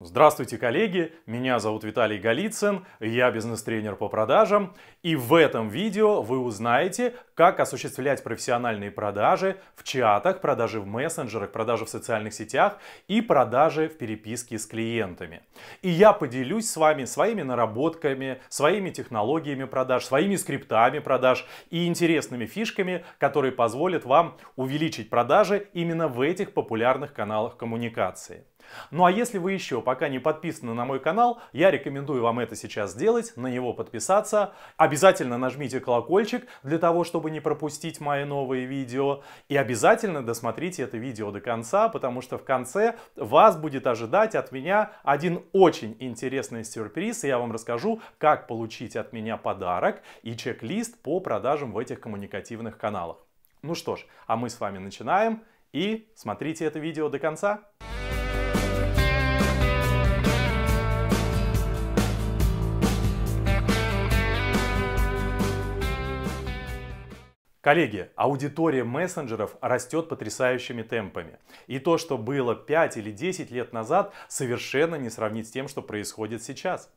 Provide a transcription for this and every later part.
Здравствуйте, коллеги! Меня зовут Виталий Голицын, я бизнес-тренер по продажам. И в этом видео вы узнаете, как осуществлять профессиональные продажи в чатах, продажи в мессенджерах, продажи в социальных сетях и продажи в переписке с клиентами. И я поделюсь с вами своими наработками, своими технологиями продаж, своими скриптами продаж и интересными фишками, которые позволят вам увеличить продажи именно в этих популярных каналах коммуникации. Ну а если вы еще пока не подписаны на мой канал, я рекомендую вам это сейчас сделать, на него подписаться. Обязательно нажмите колокольчик для того, чтобы не пропустить мои новые видео. И обязательно досмотрите это видео до конца, потому что в конце вас будет ожидать от меня один очень интересный сюрприз. И я вам расскажу, как получить от меня подарок и чек-лист по продажам в этих коммуникативных каналах. Ну что ж, а мы с вами начинаем и смотрите это видео до конца. Коллеги, аудитория мессенджеров растет потрясающими темпами. И то, что было 5 или 10 лет назад, совершенно не сравнить с тем, что происходит сейчас.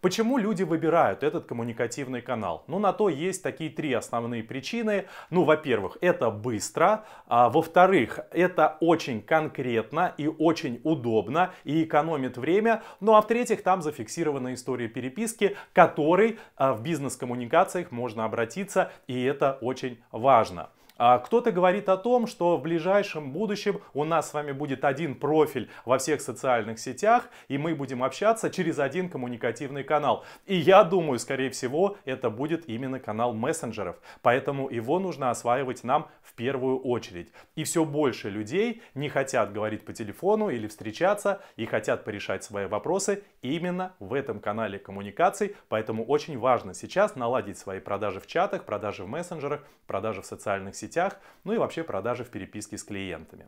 Почему люди выбирают этот коммуникативный канал? Ну, на то есть такие три основные причины. Ну, во-первых, это быстро. А, во-вторых, это очень конкретно и очень удобно и экономит время. Ну, а в-третьих, там зафиксирована история переписки, к которой а, в бизнес-коммуникациях можно обратиться, и это очень важно. А кто-то говорит о том, что в ближайшем будущем у нас с вами будет один профиль во всех социальных сетях, и мы будем общаться через один коммуникативный канал. И я думаю, скорее всего, это будет именно канал мессенджеров. Поэтому его нужно осваивать нам в первую очередь. И все больше людей не хотят говорить по телефону или встречаться, и хотят порешать свои вопросы именно в этом канале коммуникаций. Поэтому очень важно сейчас наладить свои продажи в чатах, продажи в мессенджерах, продажи в социальных сетях соцсетях, ну и вообще продажи в переписке с клиентами.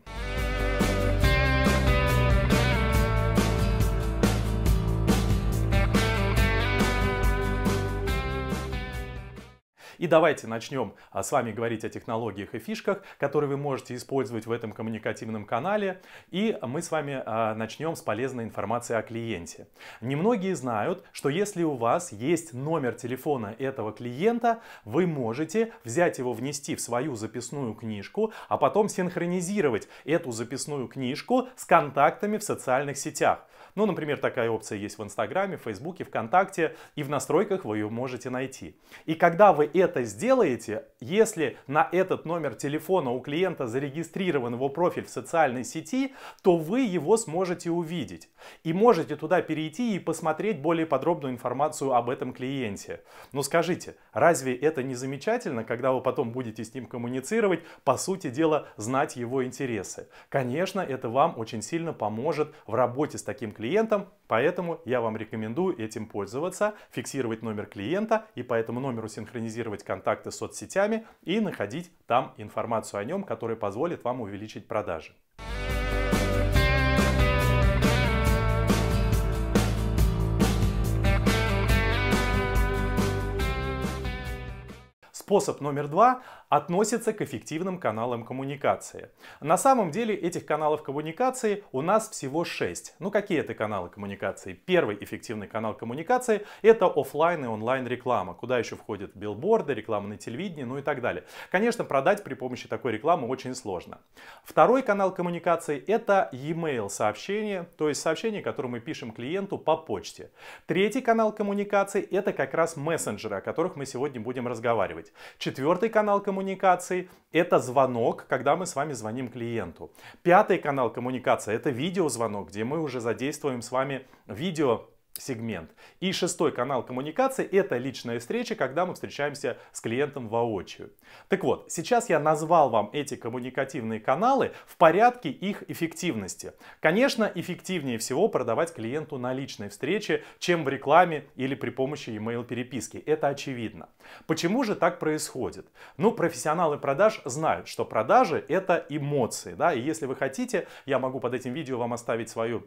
И давайте начнем а, с вами говорить о технологиях и фишках, которые вы можете использовать в этом коммуникативном канале. И мы с вами а, начнем с полезной информации о клиенте. Немногие знают, что если у вас есть номер телефона этого клиента, вы можете взять его, внести в свою записную книжку, а потом синхронизировать эту записную книжку с контактами в социальных сетях. Ну, например, такая опция есть в Инстаграме, Фейсбуке, ВКонтакте, и в настройках вы ее можете найти. И когда вы это сделаете, если на этот номер телефона у клиента зарегистрирован его профиль в социальной сети, то вы его сможете увидеть. И можете туда перейти и посмотреть более подробную информацию об этом клиенте. Но скажите, разве это не замечательно, когда вы потом будете с ним коммуницировать, по сути дела, знать его интересы? Конечно, это вам очень сильно поможет в работе с таким клиентом клиентам, поэтому я вам рекомендую этим пользоваться, фиксировать номер клиента и по этому номеру синхронизировать контакты с соцсетями и находить там информацию о нем, которая позволит вам увеличить продажи. Способ номер два относится к эффективным каналам коммуникации. На самом деле этих каналов коммуникации у нас всего 6. Ну какие это каналы коммуникации? Первый эффективный канал коммуникации это офлайн и онлайн реклама, куда еще входят билборды, реклама на телевидении, ну и так далее. Конечно, продать при помощи такой рекламы очень сложно. Второй канал коммуникации это e-mail сообщение, то есть сообщение, которое мы пишем клиенту по почте. Третий канал коммуникации это как раз мессенджеры, о которых мы сегодня будем разговаривать. Четвертый канал коммуникации коммуникаций – это звонок, когда мы с вами звоним клиенту. Пятый канал коммуникации – это видеозвонок, где мы уже задействуем с вами видео сегмент. И шестой канал коммуникации – это личная встреча, когда мы встречаемся с клиентом воочию. Так вот, сейчас я назвал вам эти коммуникативные каналы в порядке их эффективности. Конечно, эффективнее всего продавать клиенту на личной встрече, чем в рекламе или при помощи email переписки. Это очевидно. Почему же так происходит? Ну, профессионалы продаж знают, что продажи – это эмоции. Да? И если вы хотите, я могу под этим видео вам оставить свою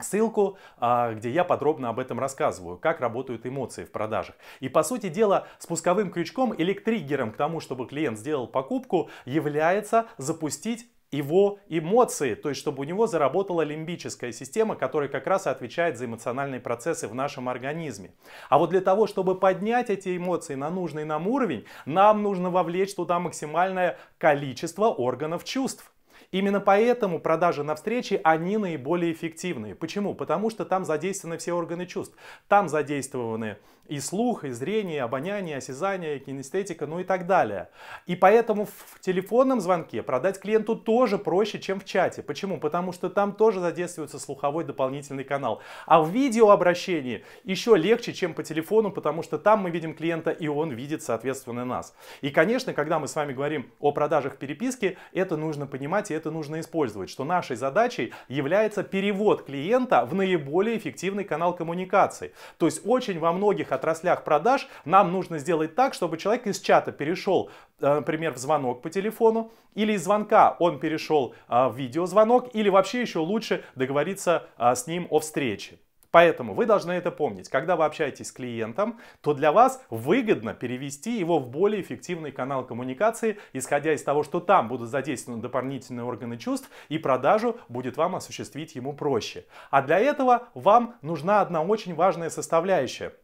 ссылку, а, где я подробно об этом рассказываю, как работают эмоции в продажах. И по сути дела спусковым крючком или триггером к тому, чтобы клиент сделал покупку, является запустить его эмоции, то есть чтобы у него заработала лимбическая система, которая как раз и отвечает за эмоциональные процессы в нашем организме. А вот для того, чтобы поднять эти эмоции на нужный нам уровень, нам нужно вовлечь туда максимальное количество органов чувств. Именно поэтому продажи на встрече, они наиболее эффективные. Почему? Потому что там задействованы все органы чувств. Там задействованы и слух, и зрение, и обоняние, и осязание, и кинестетика, ну и так далее. И поэтому в телефонном звонке продать клиенту тоже проще, чем в чате. Почему? Потому что там тоже задействуется слуховой дополнительный канал. А в видеообращении еще легче, чем по телефону, потому что там мы видим клиента, и он видит, соответственно, нас. И, конечно, когда мы с вами говорим о продажах переписки, это нужно понимать, и это это нужно использовать, что нашей задачей является перевод клиента в наиболее эффективный канал коммуникации. То есть очень во многих отраслях продаж нам нужно сделать так, чтобы человек из чата перешел, э, например, в звонок по телефону, или из звонка он перешел э, в видеозвонок, или вообще еще лучше договориться э, с ним о встрече. Поэтому вы должны это помнить. Когда вы общаетесь с клиентом, то для вас выгодно перевести его в более эффективный канал коммуникации, исходя из того, что там будут задействованы дополнительные органы чувств, и продажу будет вам осуществить ему проще. А для этого вам нужна одна очень важная составляющая.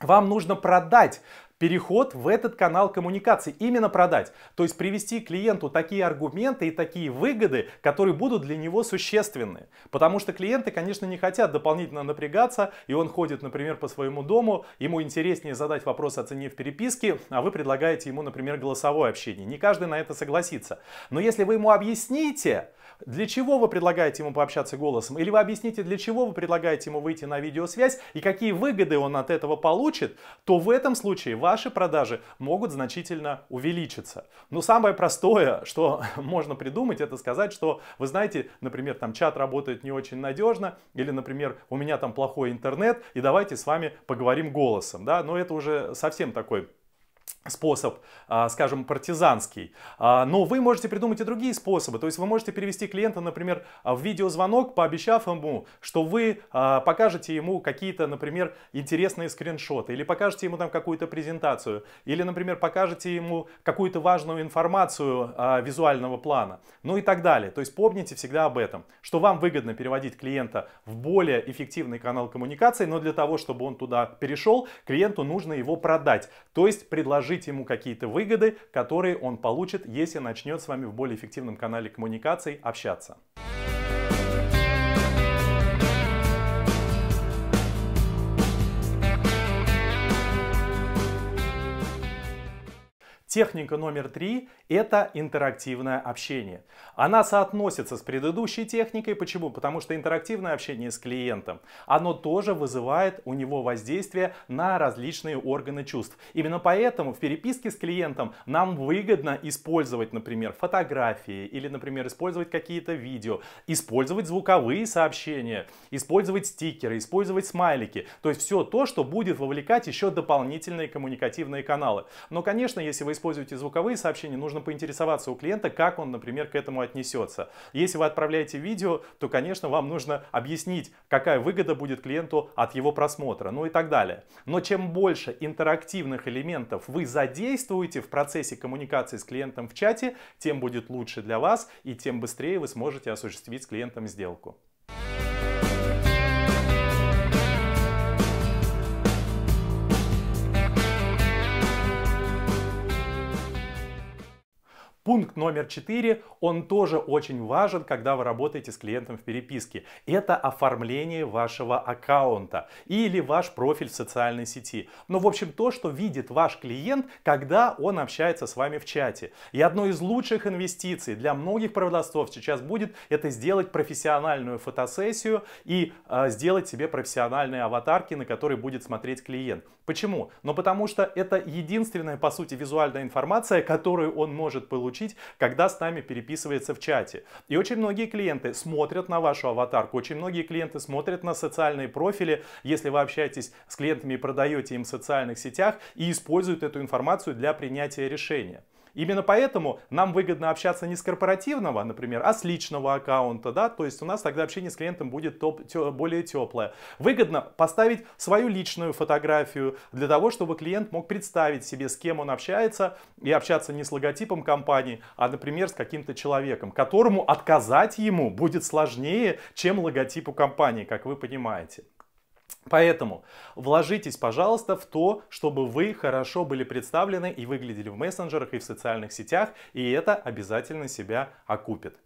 Вам нужно продать переход в этот канал коммуникации, именно продать. То есть привести клиенту такие аргументы и такие выгоды, которые будут для него существенны. Потому что клиенты, конечно, не хотят дополнительно напрягаться, и он ходит, например, по своему дому, ему интереснее задать вопрос о цене в переписке, а вы предлагаете ему, например, голосовое общение. Не каждый на это согласится. Но если вы ему объясните, для чего вы предлагаете ему пообщаться голосом, или вы объясните, для чего вы предлагаете ему выйти на видеосвязь, и какие выгоды он от этого получит, то в этом случае ваш ваши продажи могут значительно увеличиться. Но самое простое, что можно придумать, это сказать, что вы знаете, например, там чат работает не очень надежно, или, например, у меня там плохой интернет, и давайте с вами поговорим голосом. Да? Но это уже совсем такой способ, а, скажем, партизанский. А, но вы можете придумать и другие способы. То есть вы можете перевести клиента, например, а, в видеозвонок, пообещав ему, что вы покажете ему какие-то, например, интересные скриншоты, или покажете ему там какую-то презентацию, или, например, покажете ему какую-то важную информацию визуального плана, ну и так далее. То есть помните всегда об этом, что вам выгодно переводить клиента в более эффективный канал коммуникации, но для того, чтобы он туда перешел, клиенту нужно его продать, то есть предложить предложить ему какие-то выгоды, которые он получит, если начнет с вами в более эффективном канале коммуникаций общаться. Техника номер три – это интерактивное общение. Она соотносится с предыдущей техникой. Почему? Потому что интерактивное общение с клиентом, оно тоже вызывает у него воздействие на различные органы чувств. Именно поэтому в переписке с клиентом нам выгодно использовать, например, фотографии или, например, использовать какие-то видео, использовать звуковые сообщения, использовать стикеры, использовать смайлики. То есть все то, что будет вовлекать еще дополнительные коммуникативные каналы. Но, конечно, если вы используете звуковые сообщения, нужно поинтересоваться у клиента, как он, например, к этому отнесется. Если вы отправляете видео, то, конечно, вам нужно объяснить, какая выгода будет клиенту от его просмотра, ну и так далее. Но чем больше интерактивных элементов вы задействуете в процессе коммуникации с клиентом в чате, тем будет лучше для вас и тем быстрее вы сможете осуществить с клиентом сделку. Пункт номер четыре, он тоже очень важен, когда вы работаете с клиентом в переписке. Это оформление вашего аккаунта или ваш профиль в социальной сети. Ну, в общем, то, что видит ваш клиент, когда он общается с вами в чате. И одной из лучших инвестиций для многих продавцов сейчас будет это сделать профессиональную фотосессию и э, сделать себе профессиональные аватарки, на которые будет смотреть клиент. Почему? Ну, потому что это единственная, по сути, визуальная информация, которую он может получить получить, когда с нами переписывается в чате. И очень многие клиенты смотрят на вашу аватарку, очень многие клиенты смотрят на социальные профили, если вы общаетесь с клиентами и продаете им в социальных сетях, и используют эту информацию для принятия решения. Именно поэтому нам выгодно общаться не с корпоративного, например, а с личного аккаунта, да, то есть у нас тогда общение с клиентом будет топ, тё, более теплое. Выгодно поставить свою личную фотографию для того, чтобы клиент мог представить себе, с кем он общается, и общаться не с логотипом компании, а, например, с каким-то человеком, которому отказать ему будет сложнее, чем логотипу компании, как вы понимаете. Поэтому вложитесь, пожалуйста, в то, чтобы вы хорошо были представлены и выглядели в мессенджерах и в социальных сетях, и это обязательно себя окупит.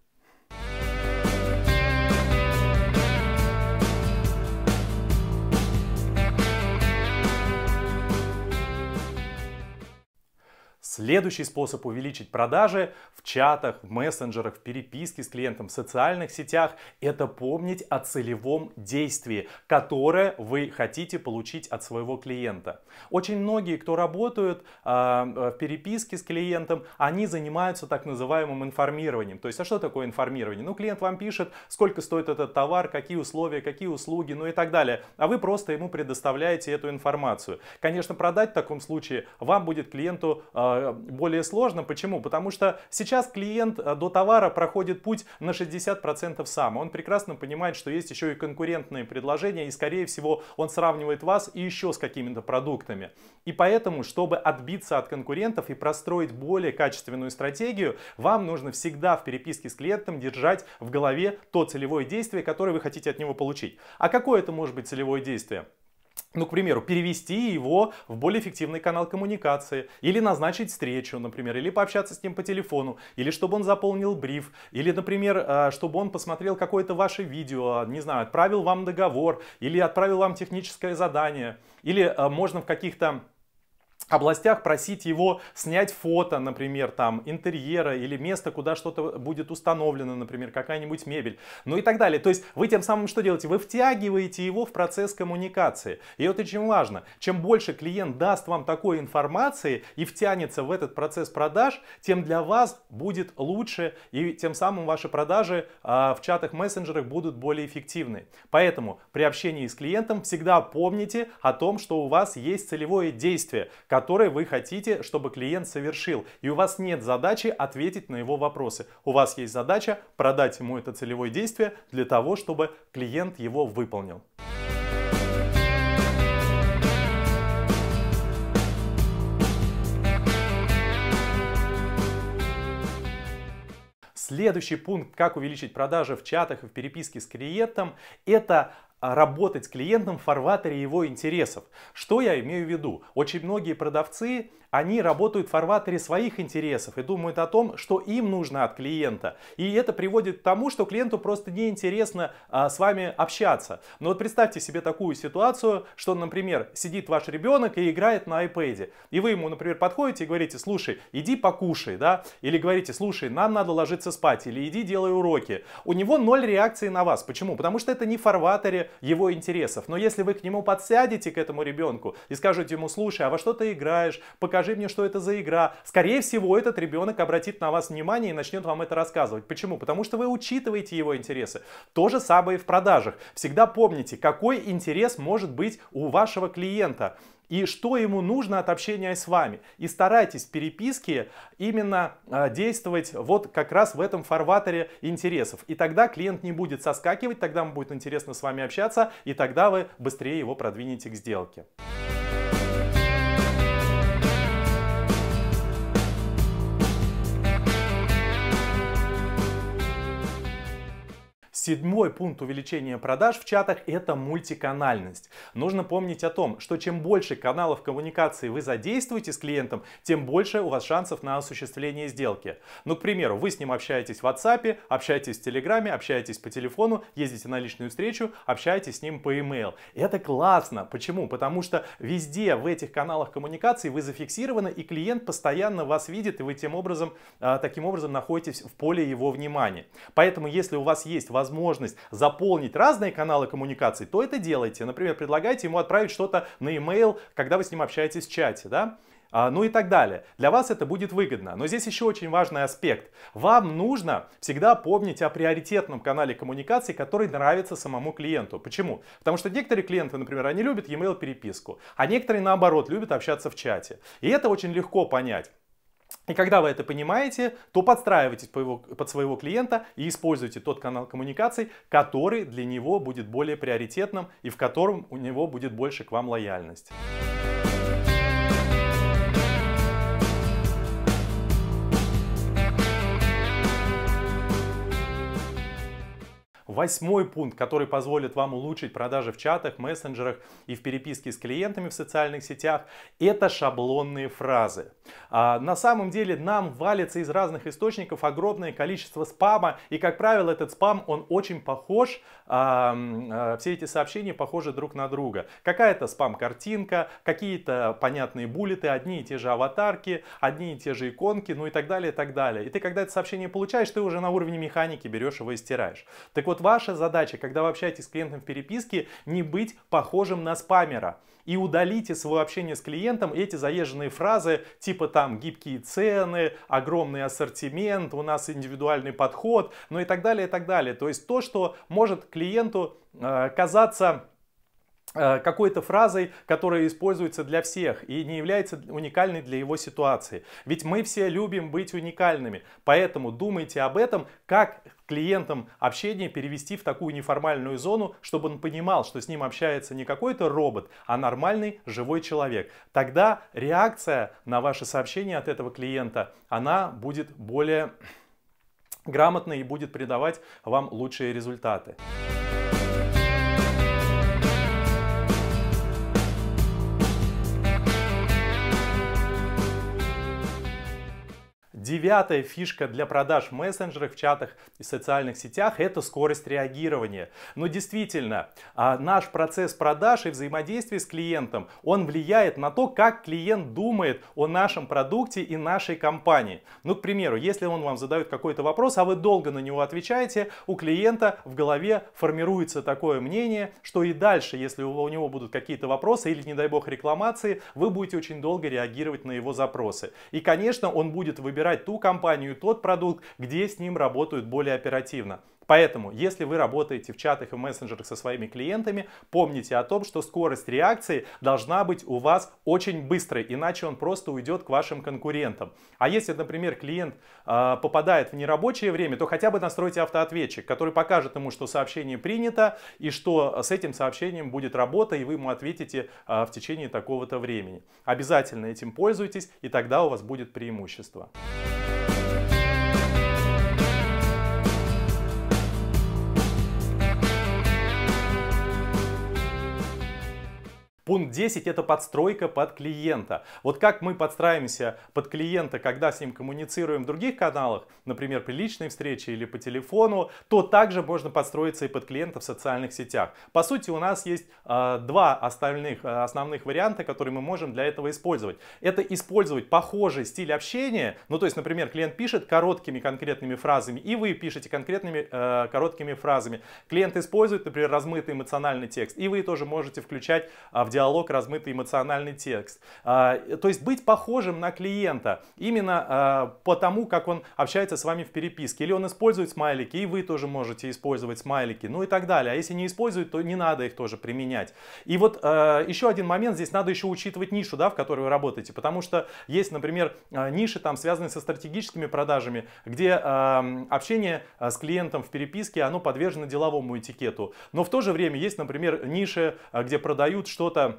Следующий способ увеличить продажи в чатах, в мессенджерах, в переписке с клиентом, в социальных сетях – это помнить о целевом действии, которое вы хотите получить от своего клиента. Очень многие, кто работают а, э, в переписке с клиентом, они занимаются так называемым информированием. То есть, а что такое информирование? Ну, клиент вам пишет, сколько стоит этот товар, какие условия, какие услуги, ну и так далее. А вы просто ему предоставляете эту информацию. Конечно, продать в таком случае вам будет клиенту э, Э, более сложно. Почему? Потому что сейчас клиент э, до товара проходит путь на 60% сам. Он прекрасно понимает, что есть еще и конкурентные предложения, и скорее всего он сравнивает вас и еще с какими-то продуктами. И поэтому, чтобы отбиться от конкурентов и простроить более качественную стратегию, вам нужно всегда в переписке с клиентом держать в голове то целевое действие, которое вы хотите от него получить. А какое это может быть целевое действие? ну, к примеру, перевести его в более эффективный канал коммуникации, или назначить встречу, например, или пообщаться с ним по телефону, или чтобы он заполнил бриф, или, например, э, чтобы он посмотрел какое-то ваше видео, не знаю, отправил вам договор, или отправил вам техническое задание, или э, можно в каких-то областях просить его снять фото, например, там интерьера или место, куда что-то будет установлено, например, какая-нибудь мебель, ну и так далее. То есть вы тем самым что делаете? Вы втягиваете его в процесс коммуникации. И это очень важно. Чем больше клиент даст вам такой информации и втянется в этот процесс продаж, тем для вас будет лучше и тем самым ваши продажи а, в чатах мессенджерах будут более эффективны. Поэтому при общении с клиентом всегда помните о том, что у вас есть целевое действие, который вы хотите, чтобы клиент совершил. И у вас нет задачи ответить на его вопросы. У вас есть задача продать ему это целевое действие для того, чтобы клиент его выполнил. Следующий пункт, как увеличить продажи в чатах и в переписке с клиентом, это а, работать с клиентом в фарватере его интересов. Что я имею в виду? Очень многие продавцы, они работают в фарватере своих интересов и думают о том, что им нужно от клиента. И это приводит к тому, что клиенту просто неинтересно а, с вами общаться. Но вот представьте себе такую ситуацию, что, например, сидит ваш ребенок и играет на iPad. И вы ему, например, подходите и говорите, слушай, иди покушай, да? Или говорите, слушай, нам надо ложиться спать, или иди делай уроки. У него ноль реакции на вас. Почему? Потому что это не в фарватере его интересов. Но если вы к нему подсядете, к этому ребенку, и скажете ему, слушай, а во что ты играешь, покажи мне, что это за игра, скорее всего, этот ребенок обратит на вас внимание и начнет вам это рассказывать. Почему? Потому что вы учитываете его интересы. То же самое и в продажах. Всегда помните, какой интерес может быть у вашего клиента и что ему нужно от общения с вами. И старайтесь в переписке именно а, действовать вот как раз в этом фарватере интересов. И тогда клиент не будет соскакивать, тогда ему будет интересно с вами общаться, и тогда вы быстрее его продвинете к сделке. Седьмой пункт увеличения продаж в чатах – это мультиканальность. Нужно помнить о том, что чем больше каналов коммуникации вы задействуете с клиентом, тем больше у вас шансов на осуществление сделки. Ну, к примеру, вы с ним общаетесь в WhatsApp, общаетесь в Телеграме, общаетесь по телефону, ездите на личную встречу, общаетесь с ним по e-mail. Это классно. Почему? Потому что везде в этих каналах коммуникации вы зафиксированы, и клиент постоянно вас видит, и вы тем образом, а, таким образом находитесь в поле его внимания. Поэтому, если у вас есть возможность возможность заполнить разные каналы коммуникации, то это делайте. Например, предлагайте ему отправить что-то на e-mail, когда вы с ним общаетесь в чате, да? А, ну и так далее. Для вас это будет выгодно. Но здесь еще очень важный аспект. Вам нужно всегда помнить о приоритетном канале коммуникации, который нравится самому клиенту. Почему? Потому что некоторые клиенты, например, они любят e-mail переписку, а некоторые наоборот любят общаться в чате. И это очень легко понять. И когда вы это понимаете, то подстраивайтесь по его, под своего клиента и используйте тот канал коммуникаций, который для него будет более приоритетным и в котором у него будет больше к вам лояльность. Восьмой пункт, который позволит вам улучшить продажи в чатах, мессенджерах и в переписке с клиентами в социальных сетях, это шаблонные фразы. А, на самом деле нам валится из разных источников огромное количество спама, и, как правило, этот спам, он очень похож, а, а, все эти сообщения похожи друг на друга. Какая-то спам-картинка, какие-то понятные буллеты, одни и те же аватарки, одни и те же иконки, ну и так далее, и так далее. И ты, когда это сообщение получаешь, ты уже на уровне механики берешь его и стираешь. Так вот, ваша задача, когда вы общаетесь с клиентом в переписке, не быть похожим на спамера. И удалите свое общение с клиентом эти заезженные фразы, типа там гибкие цены, огромный ассортимент, у нас индивидуальный подход, ну и так далее, и так далее. То есть то, что может клиенту э, казаться Э, какой-то фразой, которая используется для всех и не является уникальной для его ситуации. Ведь мы все любим быть уникальными, поэтому думайте об этом, как клиентам общение перевести в такую неформальную зону, чтобы он понимал, что с ним общается не какой-то робот, а нормальный живой человек. Тогда реакция на ваше сообщение от этого клиента, она будет более грамотной и будет придавать вам лучшие результаты. Девятая фишка для продаж в мессенджерах, в чатах и социальных сетях – это скорость реагирования. Но действительно, а, наш процесс продаж и взаимодействия с клиентом, он влияет на то, как клиент думает о нашем продукте и нашей компании. Ну, к примеру, если он вам задает какой-то вопрос, а вы долго на него отвечаете, у клиента в голове формируется такое мнение, что и дальше, если у него будут какие-то вопросы или, не дай бог, рекламации, вы будете очень долго реагировать на его запросы. И, конечно, он будет выбирать выбирать ту компанию, тот продукт, где с ним работают более оперативно. Поэтому, если вы работаете в чатах и мессенджерах со своими клиентами, помните о том, что скорость реакции должна быть у вас очень быстрой, иначе он просто уйдет к вашим конкурентам. А если, например, клиент э, попадает в нерабочее время, то хотя бы настройте автоответчик, который покажет ему, что сообщение принято и что с этим сообщением будет работа, и вы ему ответите э, в течение такого-то времени. Обязательно этим пользуйтесь, и тогда у вас будет преимущество. Пункт 10 это подстройка под клиента. Вот как мы подстраиваемся под клиента, когда с ним коммуницируем в других каналах, например, при личной встрече или по телефону, то также можно подстроиться и под клиента в социальных сетях. По сути, у нас есть э, два остальных, а, основных варианта, которые мы можем для этого использовать. Это использовать похожий стиль общения, ну то есть, например, клиент пишет короткими конкретными фразами, и вы пишете конкретными э, короткими фразами. Клиент использует, например, размытый эмоциональный текст, и вы тоже можете включать э, в диалог диалог, размытый эмоциональный текст. А, то есть быть похожим на клиента именно а, по тому, как он общается с вами в переписке. Или он использует смайлики, и вы тоже можете использовать смайлики, ну и так далее. А если не использует, то не надо их тоже применять. И вот а, еще один момент, здесь надо еще учитывать нишу, да, в которой вы работаете, потому что есть, например, ниши там связанные со стратегическими продажами, где общение с клиентом в переписке, оно подвержено деловому этикету. Но в то же время есть, например, ниши, где продают что-то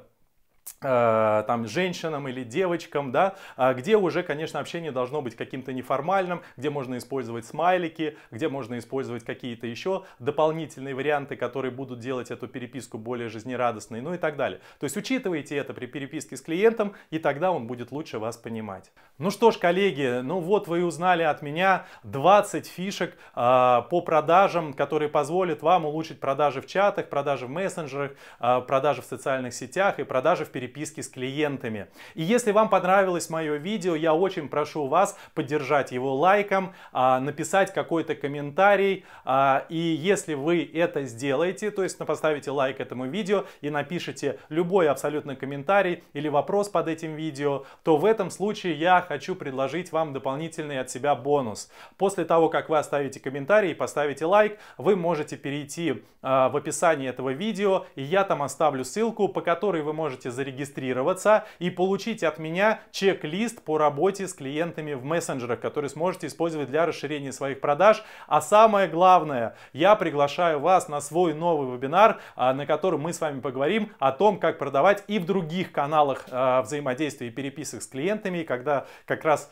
Э, там женщинам или девочкам, да, а где уже, конечно, общение должно быть каким-то неформальным, где можно использовать смайлики, где можно использовать какие-то еще дополнительные варианты, которые будут делать эту переписку более жизнерадостной, ну и так далее. То есть учитывайте это при переписке с клиентом, и тогда он будет лучше вас понимать. Ну что ж, коллеги, ну вот вы и узнали от меня 20 фишек э, по продажам, которые позволят вам улучшить продажи в чатах, продажи в мессенджерах, э, продажи в социальных сетях и продажи в переписке с клиентами. И если вам понравилось мое видео, я очень прошу вас поддержать его лайком, а, написать какой-то комментарий. А, и если вы это сделаете, то есть поставите лайк этому видео и напишите любой абсолютно комментарий или вопрос под этим видео, то в этом случае я хочу предложить вам дополнительный от себя бонус. После того, как вы оставите комментарий и поставите лайк, вы можете перейти а, в описание этого видео, и я там оставлю ссылку, по которой вы можете зарегистрироваться зарегистрироваться и получить от меня чек-лист по работе с клиентами в мессенджерах, который сможете использовать для расширения своих продаж. А самое главное, я приглашаю вас на свой новый вебинар, а, на котором мы с вами поговорим о том, как продавать и в других каналах а, взаимодействия и переписок с клиентами, когда как раз,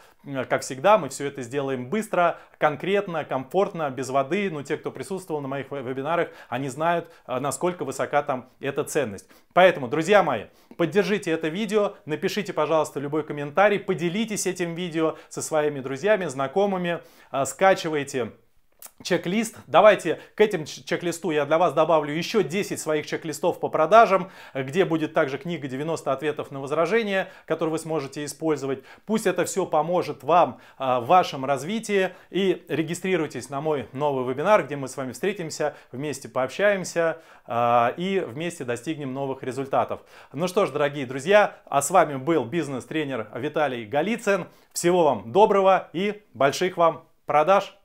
как всегда, мы все это сделаем быстро, конкретно, комфортно, без воды. Но те, кто присутствовал на моих вебинарах, они знают, а, насколько высока там эта ценность. Поэтому, друзья мои, Поддержите это видео, напишите, пожалуйста, любой комментарий, поделитесь этим видео со своими друзьями, знакомыми, а, скачивайте чек-лист. Давайте к этим чек-листу я для вас добавлю еще 10 своих чек-листов по продажам, где будет также книга 90 ответов на возражения, которую вы сможете использовать. Пусть это все поможет вам а, в вашем развитии и регистрируйтесь на мой новый вебинар, где мы с вами встретимся, вместе пообщаемся а, и вместе достигнем новых результатов. Ну что ж, дорогие друзья, а с вами был бизнес-тренер Виталий Голицын. Всего вам доброго и больших вам продаж!